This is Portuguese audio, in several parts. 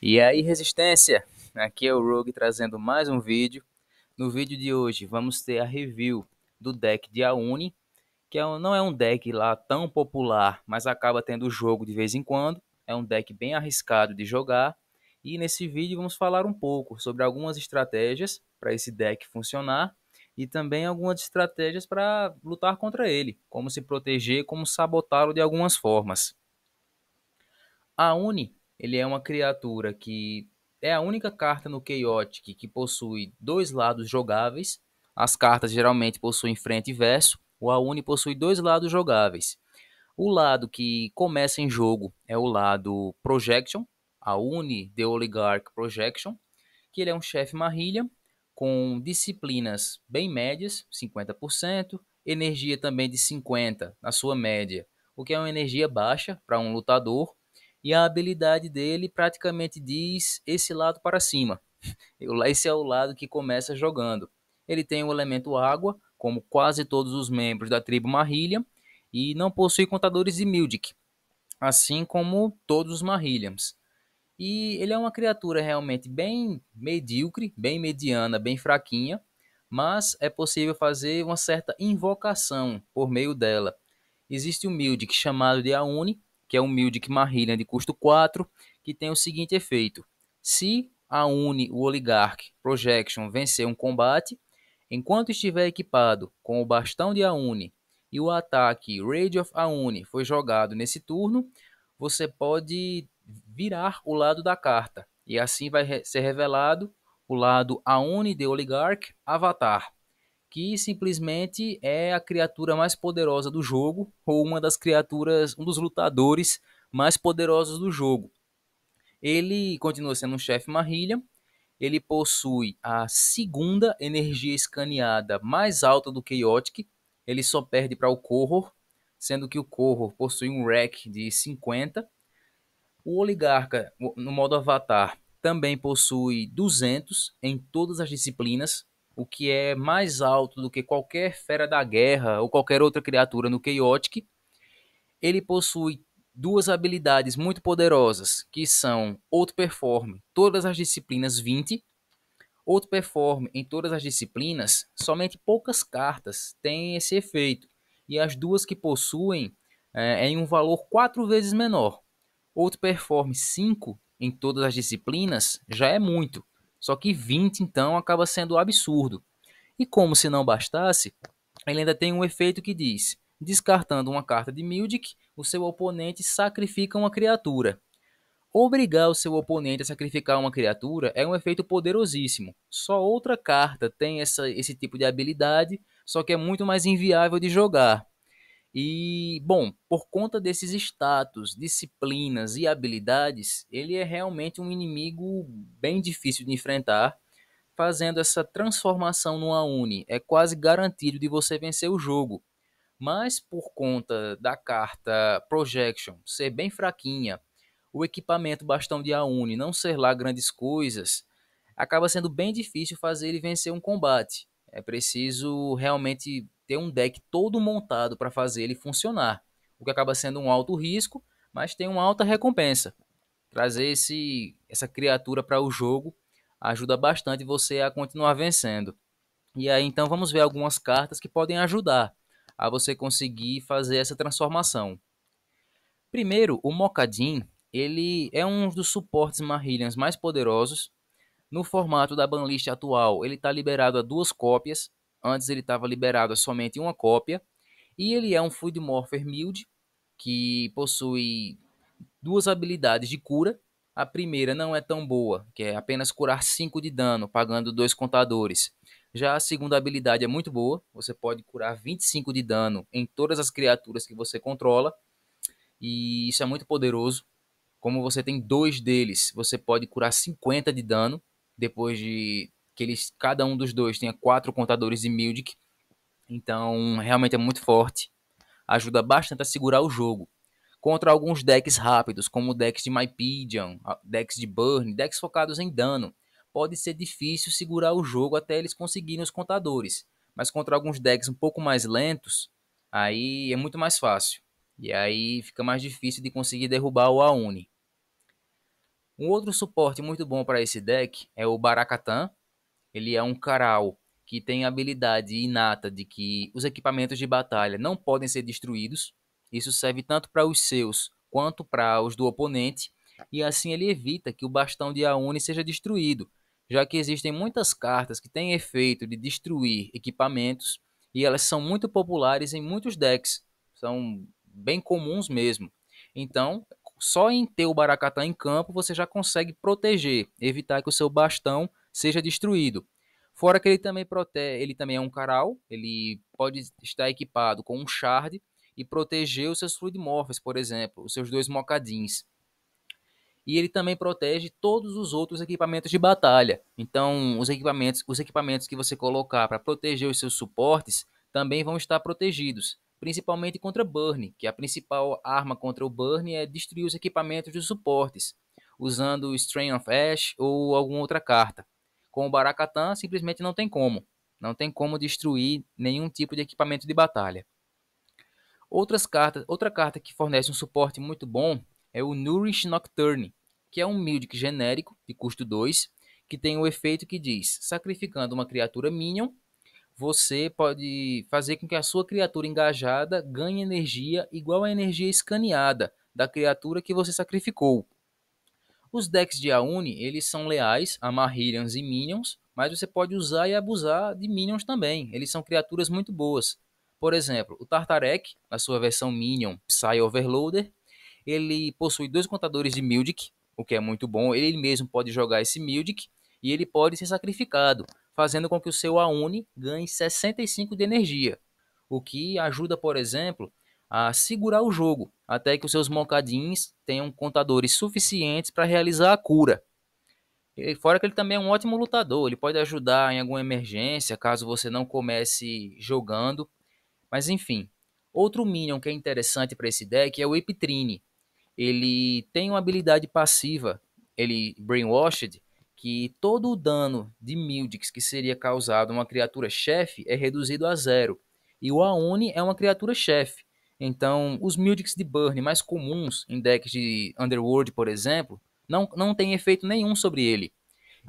E aí, resistência? Aqui é o Rogue trazendo mais um vídeo. No vídeo de hoje vamos ter a review do deck de Aune, que é não é um deck lá tão popular, mas acaba tendo jogo de vez em quando. É um deck bem arriscado de jogar. E nesse vídeo vamos falar um pouco sobre algumas estratégias para esse deck funcionar e também algumas estratégias para lutar contra ele, como se proteger, como sabotá-lo de algumas formas. A Uni ele é uma criatura que é a única carta no Chaotic que possui dois lados jogáveis. As cartas geralmente possuem frente e verso. O Aune possui dois lados jogáveis. O lado que começa em jogo é o lado Projection, Aune The Oligarch Projection, que ele é um chefe marrilha com disciplinas bem médias, 50%, energia também de 50 na sua média, o que é uma energia baixa para um lutador e a habilidade dele praticamente diz esse lado para cima. Esse é o lado que começa jogando. Ele tem o elemento água, como quase todos os membros da tribo Marillion, e não possui contadores de Mildic, assim como todos os Marillions. E ele é uma criatura realmente bem medíocre, bem mediana, bem fraquinha, mas é possível fazer uma certa invocação por meio dela. Existe um Mildic chamado de Aune, que é humilde que marrilha né, de custo 4, que tem o seguinte efeito. Se a Uni, o Oligarch Projection vencer um combate, enquanto estiver equipado com o Bastão de Aune e o ataque Raid of Aune foi jogado nesse turno, você pode virar o lado da carta. E assim vai ser revelado o lado Aune de Oligarch Avatar que simplesmente é a criatura mais poderosa do jogo ou uma das criaturas, um dos lutadores mais poderosos do jogo. Ele continua sendo um chefe marrilha. Ele possui a segunda energia escaneada mais alta do Chaotic. Ele só perde para o Corror, sendo que o Corror possui um rack de 50. O Oligarca, no modo Avatar, também possui 200 em todas as disciplinas o que é mais alto do que qualquer fera da guerra ou qualquer outra criatura no Chaotic. Ele possui duas habilidades muito poderosas, que são Outperform, todas as disciplinas 20, perform em todas as disciplinas, somente poucas cartas têm esse efeito, e as duas que possuem é, é em um valor quatro vezes menor. perform 5 em todas as disciplinas já é muito. Só que 20 então acaba sendo absurdo. E como se não bastasse, ele ainda tem um efeito que diz: descartando uma carta de Mildic, o seu oponente sacrifica uma criatura. Obrigar o seu oponente a sacrificar uma criatura é um efeito poderosíssimo. Só outra carta tem essa, esse tipo de habilidade, só que é muito mais inviável de jogar. E, bom, por conta desses status, disciplinas e habilidades, ele é realmente um inimigo bem difícil de enfrentar. Fazendo essa transformação no Auni é quase garantido de você vencer o jogo. Mas por conta da carta Projection ser bem fraquinha, o equipamento bastão de Aune não ser lá grandes coisas, acaba sendo bem difícil fazer ele vencer um combate. É preciso realmente ter um deck todo montado para fazer ele funcionar, o que acaba sendo um alto risco, mas tem uma alta recompensa. Trazer esse, essa criatura para o jogo ajuda bastante você a continuar vencendo. E aí então vamos ver algumas cartas que podem ajudar a você conseguir fazer essa transformação. Primeiro, o Mocadin, ele é um dos suportes Marillions mais poderosos. No formato da banlist atual, ele está liberado a duas cópias, Antes ele estava liberado somente uma cópia. E ele é um fluid morpher Mild, que possui duas habilidades de cura. A primeira não é tão boa, que é apenas curar 5 de dano, pagando dois contadores. Já a segunda habilidade é muito boa, você pode curar 25 de dano em todas as criaturas que você controla. E isso é muito poderoso. Como você tem dois deles, você pode curar 50 de dano depois de que eles, cada um dos dois tenha quatro contadores de Mildic. Então, realmente é muito forte. Ajuda bastante a segurar o jogo. Contra alguns decks rápidos, como decks de Mypedion, decks de Burn, decks focados em dano, pode ser difícil segurar o jogo até eles conseguirem os contadores. Mas contra alguns decks um pouco mais lentos, aí é muito mais fácil. E aí fica mais difícil de conseguir derrubar o Aune. Um outro suporte muito bom para esse deck é o Barakatan, ele é um caral que tem a habilidade inata de que os equipamentos de batalha não podem ser destruídos. Isso serve tanto para os seus quanto para os do oponente, e assim ele evita que o bastão de Aune seja destruído, já que existem muitas cartas que têm efeito de destruir equipamentos e elas são muito populares em muitos decks, são bem comuns mesmo. Então, só em ter o Baracatã em campo você já consegue proteger, evitar que o seu bastão seja destruído. Fora que ele também protege, ele também é um caral, ele pode estar equipado com um shard e proteger os seus morphs, por exemplo, os seus dois mocadins. E ele também protege todos os outros equipamentos de batalha. Então, os equipamentos, os equipamentos que você colocar para proteger os seus suportes também vão estar protegidos, principalmente contra burn, que a principal arma contra o burn é destruir os equipamentos dos suportes, usando o Strain of Ash ou alguma outra carta. Com o Baracatã, simplesmente não tem como. Não tem como destruir nenhum tipo de equipamento de batalha. Outras cartas, outra carta que fornece um suporte muito bom é o Nourish Nocturne, que é um Mildic genérico de custo 2, que tem o um efeito que diz: sacrificando uma criatura Minion, você pode fazer com que a sua criatura engajada ganhe energia igual à energia escaneada da criatura que você sacrificou. Os decks de Auni, eles são leais a Mahirians e Minions, mas você pode usar e abusar de Minions também. Eles são criaturas muito boas. Por exemplo, o Tartarek, na sua versão Minion Psy Overloader, ele possui dois contadores de Mildic, o que é muito bom. Ele mesmo pode jogar esse Mildic e ele pode ser sacrificado, fazendo com que o seu Auni ganhe 65 de energia. O que ajuda, por exemplo, a segurar o jogo até que os seus mocadins tenham contadores suficientes para realizar a cura. E fora que ele também é um ótimo lutador, ele pode ajudar em alguma emergência caso você não comece jogando. Mas enfim, outro minion que é interessante para esse deck é o Epitrine. Ele tem uma habilidade passiva, ele Brainwashed, que todo o dano de Mildix que seria causado a uma criatura chefe é reduzido a zero. E o Aune é uma criatura chefe. Então, os Mildix de Burn mais comuns em decks de Underworld, por exemplo, não, não tem efeito nenhum sobre ele.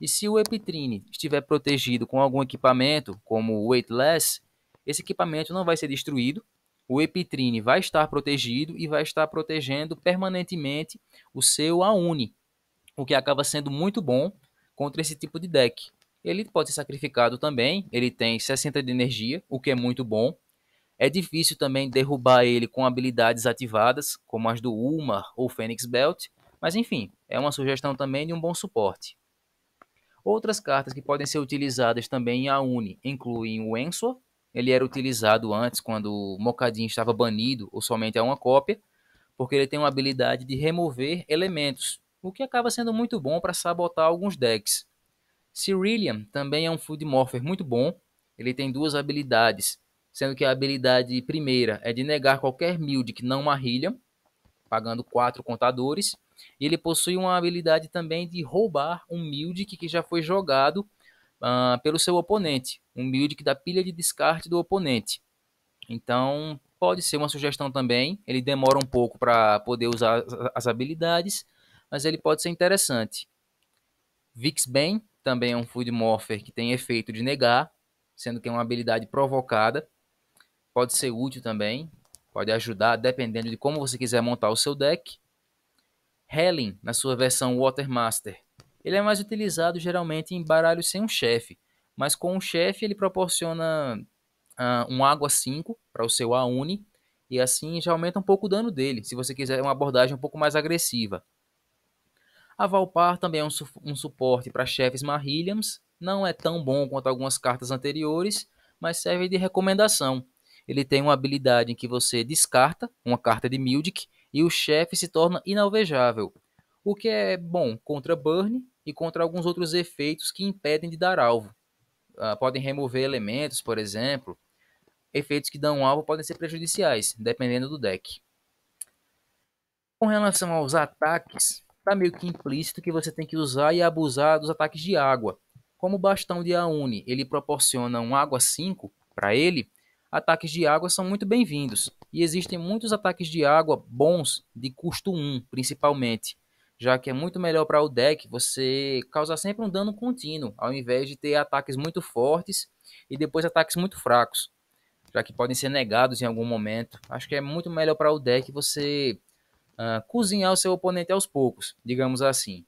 E se o Epitrine estiver protegido com algum equipamento, como o Weightless, esse equipamento não vai ser destruído, o Epitrine vai estar protegido e vai estar protegendo permanentemente o seu Aune, o que acaba sendo muito bom contra esse tipo de deck. Ele pode ser sacrificado também, ele tem 60 de energia, o que é muito bom, é difícil também derrubar ele com habilidades ativadas, como as do Ulmar ou Fênix Belt, mas enfim, é uma sugestão também de um bom suporte. Outras cartas que podem ser utilizadas também em Aune incluem o Ensor, ele era utilizado antes quando o Mocadinho estava banido ou somente a é uma cópia, porque ele tem uma habilidade de remover elementos, o que acaba sendo muito bom para sabotar alguns decks. Cerulean também é um Food Morpher muito bom, ele tem duas habilidades, sendo que a habilidade primeira é de negar qualquer mild que não marrilha, pagando quatro contadores. E ele possui uma habilidade também de roubar um mild que, já foi jogado uh, pelo seu oponente, um mild que da pilha de descarte do oponente. Então pode ser uma sugestão também. Ele demora um pouco para poder usar as habilidades, mas ele pode ser interessante. Vix Ben também é um Food Morpher que tem efeito de negar, sendo que é uma habilidade provocada pode ser útil também, pode ajudar dependendo de como você quiser montar o seu deck. Helen, na sua versão Watermaster, ele é mais utilizado geralmente em baralhos sem um chefe, mas com um chefe ele proporciona uh, um água 5 para o seu Aune, e assim já aumenta um pouco o dano dele, se você quiser uma abordagem um pouco mais agressiva. A Valpar também é um, su um suporte para chefes Marillions, não é tão bom quanto algumas cartas anteriores, mas serve de recomendação ele tem uma habilidade em que você descarta uma carta de Mildic e o chefe se torna inalvejável, o que é bom contra Burn e contra alguns outros efeitos que impedem de dar alvo. Uh, podem remover elementos, por exemplo. Efeitos que dão alvo podem ser prejudiciais, dependendo do deck. Com relação aos ataques, está meio que implícito que você tem que usar e abusar dos ataques de água. Como o bastão de Aune ele proporciona um água 5 para ele, ataques de água são muito bem-vindos. E existem muitos ataques de água bons de custo 1, principalmente, já que é muito melhor para o deck você causar sempre um dano contínuo, ao invés de ter ataques muito fortes e depois ataques muito fracos, já que podem ser negados em algum momento. Acho que é muito melhor para o deck você uh, cozinhar o seu oponente aos poucos, digamos assim.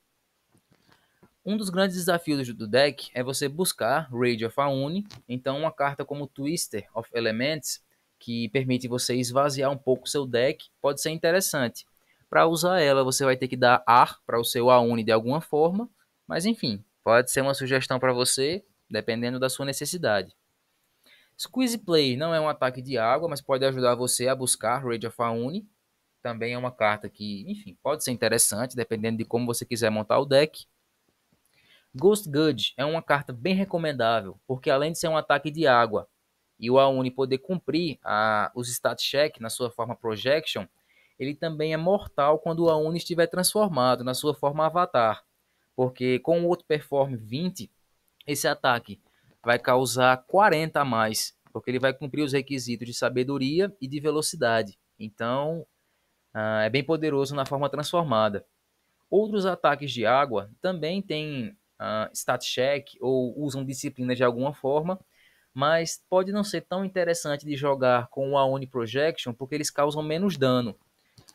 Um dos grandes desafios do deck é você buscar Rage of Aune, então uma carta como Twister of Elements, que permite você esvaziar um pouco seu deck, pode ser interessante. Para usar ela, você vai ter que dar ar para o seu Aune de alguma forma, mas enfim, pode ser uma sugestão para você, dependendo da sua necessidade. Squeeze Play não é um ataque de água, mas pode ajudar você a buscar Rage of Aune. Também é uma carta que, enfim, pode ser interessante, dependendo de como você quiser montar o deck. Ghost Good é uma carta bem recomendável, porque além de ser um ataque de água e o Auni poder cumprir a, os stat check na sua forma projection, ele também é mortal quando o Auni estiver transformado na sua forma avatar, porque com o outro perform 20, esse ataque vai causar 40 a mais, porque ele vai cumprir os requisitos de sabedoria e de velocidade. Então, ah, é bem poderoso na forma transformada. Outros ataques de água também têm uh, stat check ou usam disciplina de alguma forma, mas pode não ser tão interessante de jogar com o Aoni Projection porque eles causam menos dano.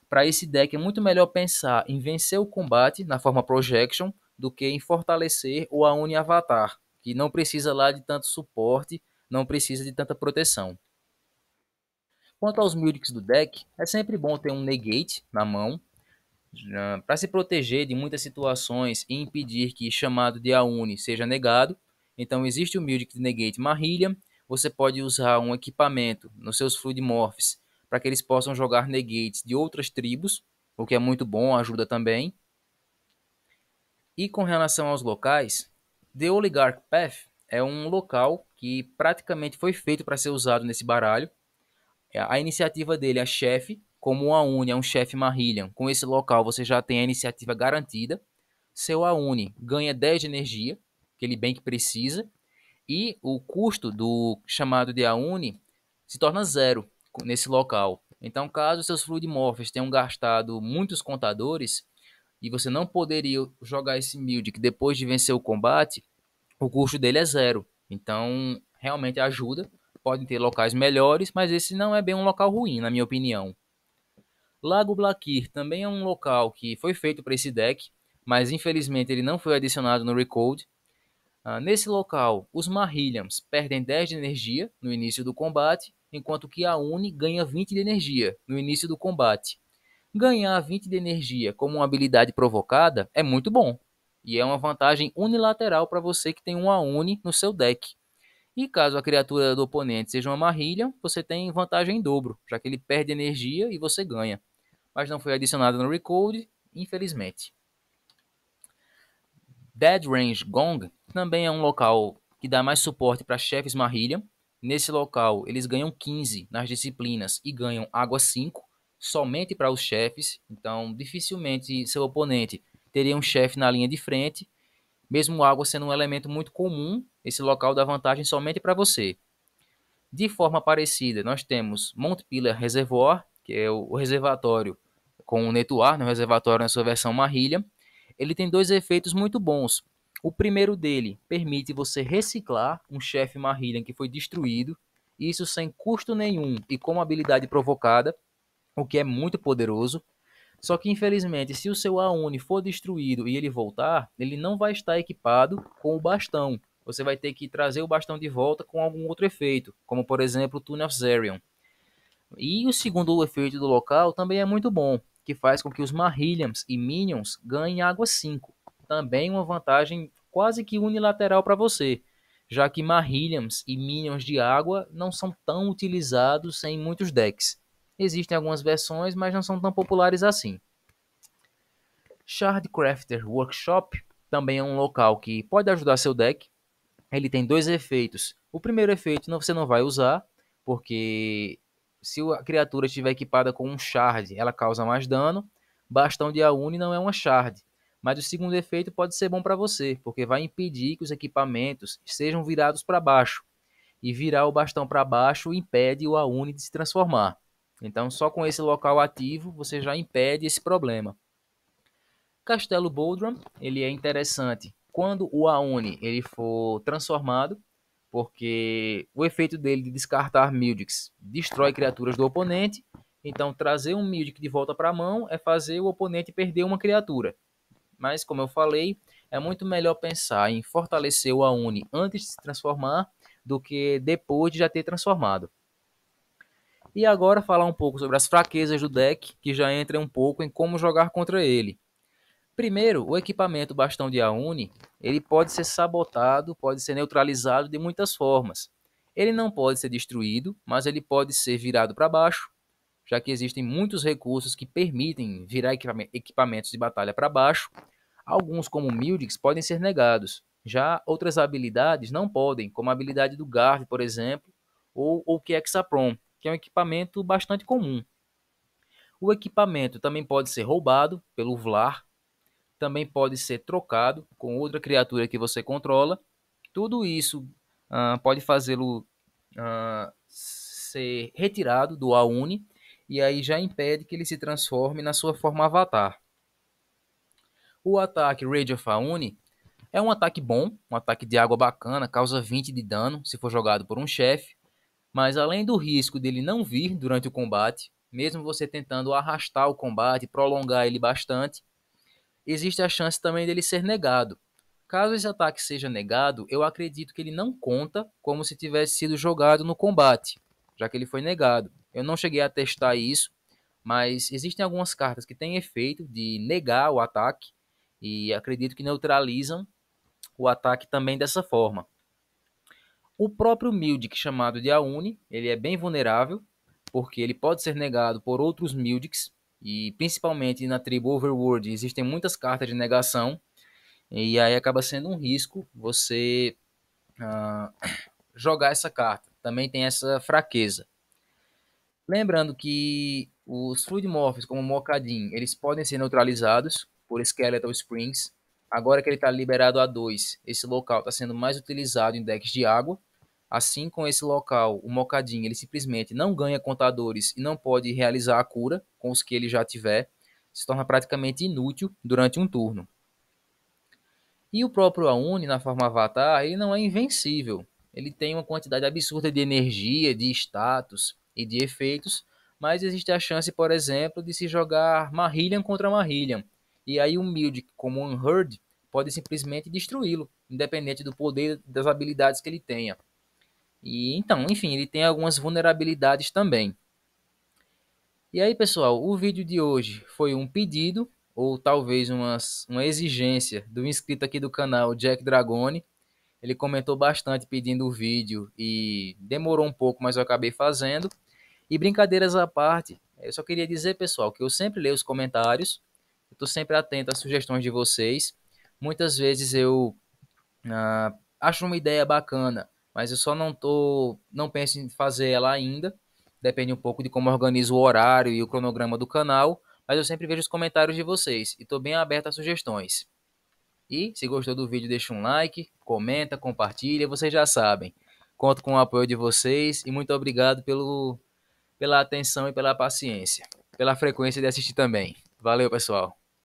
Para esse deck é muito melhor pensar em vencer o combate na forma Projection do que em fortalecer o Aoni Avatar, que não precisa lá de tanto suporte, não precisa de tanta proteção. Quanto aos Murics do deck, é sempre bom ter um Negate na mão para se proteger de muitas situações e impedir que chamado de aune seja negado, então existe o Mildic Negate marília. Você pode usar um equipamento nos seus fluid morphs para que eles possam jogar negates de outras tribos, o que é muito bom, ajuda também. E com relação aos locais, The Oligarch Path é um local que praticamente foi feito para ser usado nesse baralho. A iniciativa dele é chefe, como a Uni é um chefe Marillion, com esse local você já tem a iniciativa garantida. Seu Aune ganha 10 de energia, que ele bem que precisa, e o custo do chamado de Aune se torna zero nesse local. Então, caso seus fluidmorphs tenham gastado muitos contadores e você não poderia jogar esse Mild que depois de vencer o combate, o custo dele é zero. Então, realmente ajuda. Podem ter locais melhores, mas esse não é bem um local ruim, na minha opinião. Lago Blackir também é um local que foi feito para esse deck, mas infelizmente ele não foi adicionado no Recode. Ah, nesse local, os Marillions perdem 10 de energia no início do combate, enquanto que a Uni ganha 20 de energia no início do combate. Ganhar 20 de energia como uma habilidade provocada é muito bom, e é uma vantagem unilateral para você que tem uma Uni no seu deck. E caso a criatura do oponente seja uma Marillion, você tem vantagem em dobro, já que ele perde energia e você ganha mas não foi adicionado no Recode, infelizmente. Dead Range Gong também é um local que dá mais suporte para chefes Marillion. Nesse local, eles ganham 15 nas disciplinas e ganham água 5 somente para os chefes. Então, dificilmente seu oponente teria um chefe na linha de frente. Mesmo água sendo um elemento muito comum, esse local dá vantagem somente para você. De forma parecida, nós temos Mount Pillar Reservoir, que é o reservatório com o Netuar, né, o reservatório na sua versão Marrilha, ele tem dois efeitos muito bons. O primeiro dele permite você reciclar um chefe Marrillian que foi destruído, isso sem custo nenhum e com uma habilidade provocada, o que é muito poderoso. Só que infelizmente, se o seu Aune for destruído e ele voltar, ele não vai estar equipado com o bastão. Você vai ter que trazer o bastão de volta com algum outro efeito, como por exemplo o Tune of Zerion. E o segundo efeito do local também é muito bom, que faz com que os Marillions e Minions ganhem água 5. Também uma vantagem quase que unilateral para você, já que Marillions e Minions de água não são tão utilizados em muitos decks. Existem algumas versões, mas não são tão populares assim. Shardcrafter Workshop também é um local que pode ajudar seu deck. Ele tem dois efeitos. O primeiro efeito você não vai usar, porque se a criatura estiver equipada com um shard, ela causa mais dano. Bastão de Aune não é uma shard. Mas o segundo efeito pode ser bom para você, porque vai impedir que os equipamentos sejam virados para baixo. E virar o bastão para baixo impede o Aune de se transformar. Então, só com esse local ativo você já impede esse problema. Castelo Boldrum ele é interessante quando o Aune ele for transformado porque o efeito dele de descartar Mildix destrói criaturas do oponente. Então, trazer um Mildix de volta para a mão é fazer o oponente perder uma criatura. Mas, como eu falei, é muito melhor pensar em fortalecer o Aune antes de se transformar do que depois de já ter transformado. E agora falar um pouco sobre as fraquezas do deck, que já entra um pouco em como jogar contra ele. Primeiro, o equipamento bastão de Aune, ele pode ser sabotado, pode ser neutralizado de muitas formas. Ele não pode ser destruído, mas ele pode ser virado para baixo, já que existem muitos recursos que permitem virar equipamentos de batalha para baixo. Alguns, como Mildix, podem ser negados. Já outras habilidades não podem, como a habilidade do Garve, por exemplo, ou o que que é um equipamento bastante comum. O equipamento também pode ser roubado pelo Vlar, também pode ser trocado com outra criatura que você controla. Tudo isso uh, pode fazê-lo uh, ser retirado do Aune e aí já impede que ele se transforme na sua forma avatar. O ataque Rage of Aune é um ataque bom, um ataque de água bacana, causa 20 de dano se for jogado por um chefe, mas além do risco dele não vir durante o combate, mesmo você tentando arrastar o combate, prolongar ele bastante, existe a chance também dele ser negado. Caso esse ataque seja negado, eu acredito que ele não conta como se tivesse sido jogado no combate, já que ele foi negado. Eu não cheguei a testar isso, mas existem algumas cartas que têm efeito de negar o ataque e acredito que neutralizam o ataque também dessa forma. O próprio Mildic, chamado de Aune, ele é bem vulnerável, porque ele pode ser negado por outros Mildics, e principalmente na tribo Overworld existem muitas cartas de negação. E aí acaba sendo um risco você uh, jogar essa carta. Também tem essa fraqueza. Lembrando que os Fluidmorphs, como o eles podem ser neutralizados por Skeletal Springs. Agora que ele está liberado a dois, esse local está sendo mais utilizado em decks de água. Assim com esse local, o Mocadinho, ele simplesmente não ganha contadores e não pode realizar a cura com os que ele já tiver, se torna praticamente inútil durante um turno. E o próprio Aune, na forma Avatar, ele não é invencível. Ele tem uma quantidade absurda de energia, de status e de efeitos, mas existe a chance, por exemplo, de se jogar Marillion contra Marillion. E aí o Mild como um Herd, pode simplesmente destruí-lo, independente do poder das habilidades que ele tenha. E então, enfim, ele tem algumas vulnerabilidades também. E aí, pessoal, o vídeo de hoje foi um pedido ou talvez uma, uma exigência do inscrito aqui do canal Jack Dragone. Ele comentou bastante pedindo o vídeo e demorou um pouco, mas eu acabei fazendo. E brincadeiras à parte, eu só queria dizer, pessoal, que eu sempre leio os comentários, eu estou sempre atento às sugestões de vocês. Muitas vezes eu ah, acho uma ideia bacana mas eu só não tô. não penso em fazer ela ainda. Depende um pouco de como organizo o horário e o cronograma do canal. Mas eu sempre vejo os comentários de vocês e estou bem aberto a sugestões. E se gostou do vídeo, deixa um like, comenta, compartilha, vocês já sabem. Conto com o apoio de vocês e muito obrigado pelo, pela atenção e pela paciência. Pela frequência de assistir também. Valeu, pessoal.